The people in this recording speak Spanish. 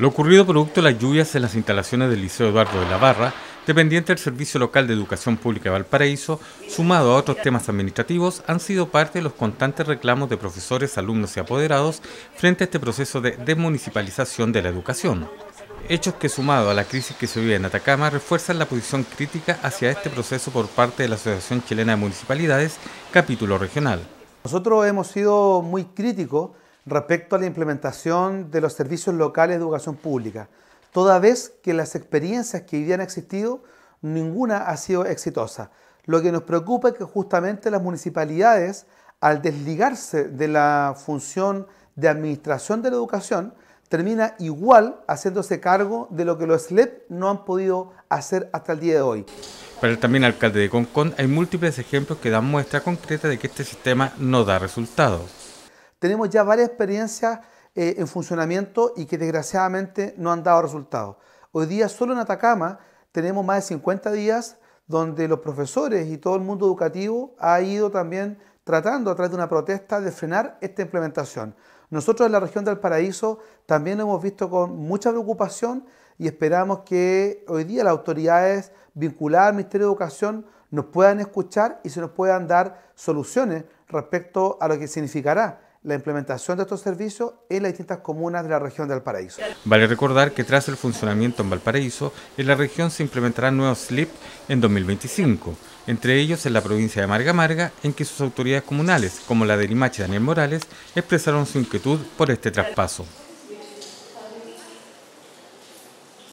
Lo ocurrido producto de las lluvias en las instalaciones del Liceo Eduardo de la Barra, dependiente del Servicio Local de Educación Pública de Valparaíso, sumado a otros temas administrativos, han sido parte de los constantes reclamos de profesores, alumnos y apoderados frente a este proceso de desmunicipalización de la educación. Hechos que sumado a la crisis que se vive en Atacama refuerzan la posición crítica hacia este proceso por parte de la Asociación Chilena de Municipalidades, capítulo regional. Nosotros hemos sido muy críticos respecto a la implementación de los servicios locales de educación pública, toda vez que las experiencias que habían existido, ninguna ha sido exitosa. Lo que nos preocupa es que justamente las municipalidades, al desligarse de la función de administración de la educación, termina igual haciéndose cargo de lo que los SLEP no han podido hacer hasta el día de hoy. Para el también alcalde de Concon hay múltiples ejemplos que dan muestra concreta de que este sistema no da resultados tenemos ya varias experiencias eh, en funcionamiento y que desgraciadamente no han dado resultados. Hoy día solo en Atacama tenemos más de 50 días donde los profesores y todo el mundo educativo ha ido también tratando a través de una protesta de frenar esta implementación. Nosotros en la región del Paraíso también lo hemos visto con mucha preocupación y esperamos que hoy día las autoridades vinculadas al Ministerio de Educación nos puedan escuchar y se nos puedan dar soluciones respecto a lo que significará la implementación de estos servicios en las distintas comunas de la región de Valparaíso. Vale recordar que tras el funcionamiento en Valparaíso, en la región se implementarán nuevos SLIP en 2025, entre ellos en la provincia de Marga Marga, en que sus autoridades comunales, como la de Limache Daniel Morales, expresaron su inquietud por este traspaso.